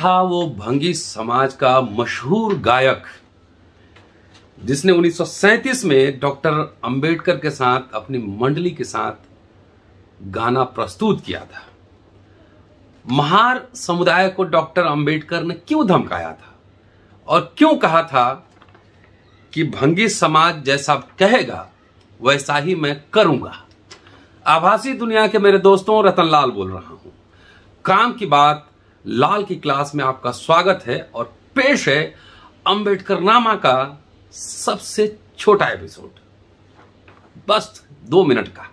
था वो भंगी समाज का मशहूर गायक जिसने 1937 में डॉक्टर अंबेडकर के साथ अपनी मंडली के साथ गाना प्रस्तुत किया था महार समुदाय को डॉक्टर अंबेडकर ने क्यों धमकाया था और क्यों कहा था कि भंगी समाज जैसा कहेगा वैसा ही मैं करूंगा आभासी दुनिया के मेरे दोस्तों रतनलाल बोल रहा हूं काम की बात लाल की क्लास में आपका स्वागत है और पेश है अंबेडकर नामा का सबसे छोटा एपिसोड बस दो मिनट का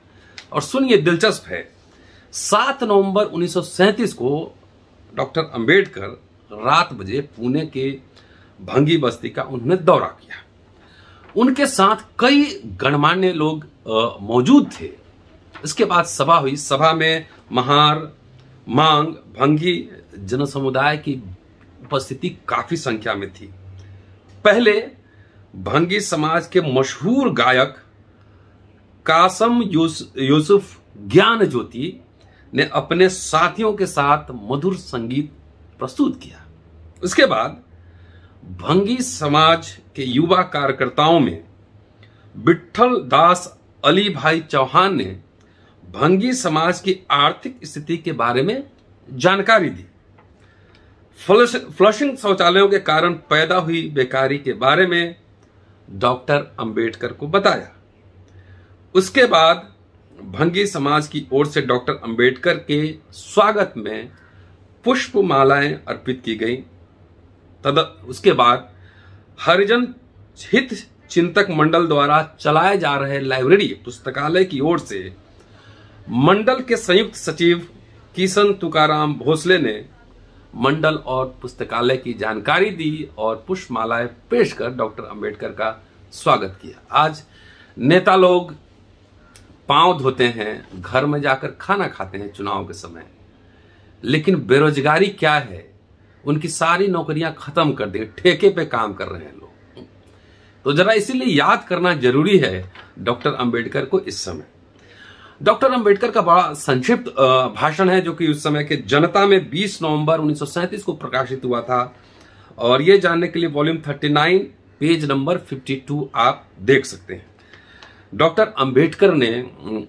और सुनिए दिलचस्प है सात नवंबर 1937 को डॉक्टर अंबेडकर रात बजे पुणे के भंगी बस्ती का उन्होंने दौरा किया उनके साथ कई गणमान्य लोग मौजूद थे इसके बाद सभा हुई सभा में महार मांग भंगी जनसमुदाय की उपस्थिति काफी संख्या में थी पहले भंगी समाज के मशहूर गायक कासम यूसुफ ज्ञान ज्योति ने अपने साथियों के साथ मधुर संगीत प्रस्तुत किया उसके बाद भंगी समाज के युवा कार्यकर्ताओं में बिठल दास अली भाई चौहान ने भंगी समाज की आर्थिक स्थिति के बारे में जानकारी दी फ्लशिंग शौचालयों के कारण पैदा हुई बेकारी के बारे में डॉक्टर अंबेडकर को बताया उसके बाद भंगी समाज की ओर से डॉक्टर अंबेडकर के स्वागत में पुष्प मालाएं अर्पित की गई तद उसके बाद हरिजन हित चिंतक मंडल द्वारा चलाए जा रहे लाइब्रेरी पुस्तकालय की ओर से मंडल के संयुक्त सचिव किशन तुकाराम भोसले ने मंडल और पुस्तकालय की जानकारी दी और पुष्पमालाएं पेश कर डॉक्टर अंबेडकर का स्वागत किया आज नेता लोग पांव धोते हैं घर में जाकर खाना खाते हैं चुनाव के समय लेकिन बेरोजगारी क्या है उनकी सारी नौकरियां खत्म कर दी ठेके पे काम कर रहे हैं लोग तो जरा इसीलिए याद करना जरूरी है डॉक्टर अंबेडकर को इस समय डॉक्टर अंबेडकर का बड़ा संक्षिप्त भाषण है जो कि उस समय के जनता में 20 नवंबर 1937 को प्रकाशित हुआ था और ये जानने के लिए वॉल्यूम 39 पेज नंबर 52 आप देख सकते हैं डॉक्टर अंबेडकर ने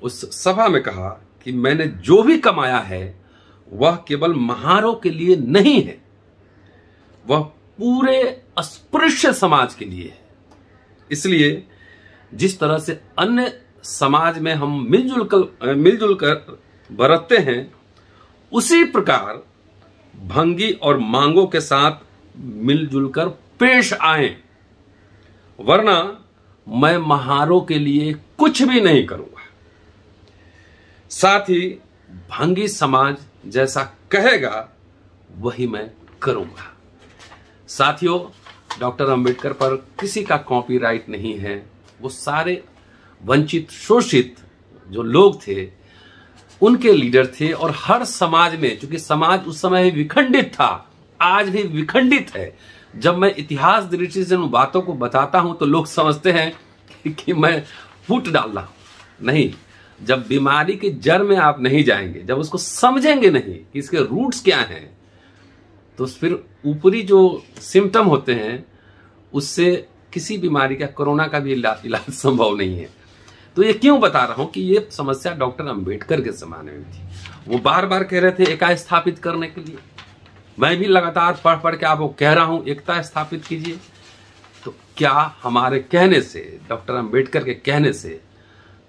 उस सभा में कहा कि मैंने जो भी कमाया है वह केवल महारों के लिए नहीं है वह पूरे अस्पृश्य समाज के लिए है इसलिए जिस तरह से अन्य समाज में हम मिलजुल कर मिलजुल कर बरतते हैं उसी प्रकार भंगी और मांगों के साथ मिलजुल कर पेश आए वरना मैं महारों के लिए कुछ भी नहीं करूंगा साथ ही भंगी समाज जैसा कहेगा वही मैं करूंगा साथियों डॉक्टर अंबेडकर पर किसी का कॉपीराइट नहीं है वो सारे वंचित शोषित जो लोग थे उनके लीडर थे और हर समाज में चूंकि समाज उस समय विखंडित था आज भी विखंडित है जब मैं इतिहास दृष्टि से उन बातों को बताता हूं तो लोग समझते हैं कि मैं फूट डाल रहा नहीं जब बीमारी के जड़ में आप नहीं जाएंगे जब उसको समझेंगे नहीं कि इसके रूट्स क्या हैं तो फिर ऊपरी जो सिम्टम होते हैं उससे किसी बीमारी का कोरोना का भी इलाज संभव नहीं है तो ये क्यों बता रहा हूं कि ये समस्या डॉक्टर अंबेडकर के जमाने में थी वो बार बार कह रहे थे एकता स्थापित करने के लिए मैं भी लगातार पढ़ पढ़ के आपको कह रहा हूं एकता स्थापित कीजिए तो क्या हमारे कहने से डॉक्टर अंबेडकर के कहने से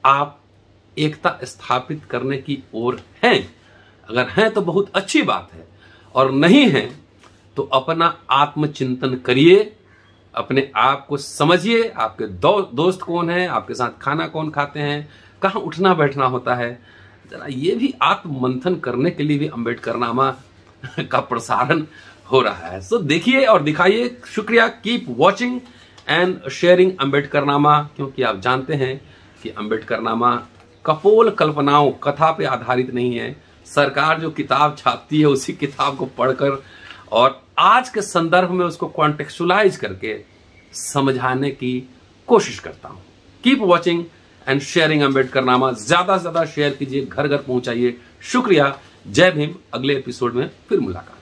आप एकता स्थापित करने की ओर हैं अगर हैं तो बहुत अच्छी बात है और नहीं है तो अपना आत्मचिंतन करिए अपने आप को समझिए आपके दो, दोस्त कौन है आपके साथ खाना कौन खाते हैं कहाँ उठना बैठना होता है जरा ये भी आत्ममंथन करने के लिए भी अम्बेडकर नामा का प्रसारण हो रहा है सो so, देखिए और दिखाइए शुक्रिया keep watching and sharing Ambedkar Nama क्योंकि आप जानते हैं कि अम्बेडकर नामा कपोल कल्पनाओं कथा पे आधारित नहीं है सरकार जो किताब छापती है उसी किताब को पढ़कर और आज के संदर्भ में उसको कॉन्टेक्चुलाइज करके समझाने की कोशिश करता हूं keep watching and sharing Ambedkar Nama ज्यादा से ज्यादा शेयर कीजिए घर घर पहुंचाइए शुक्रिया जय भीम अगले एपिसोड में फिर मुलाकात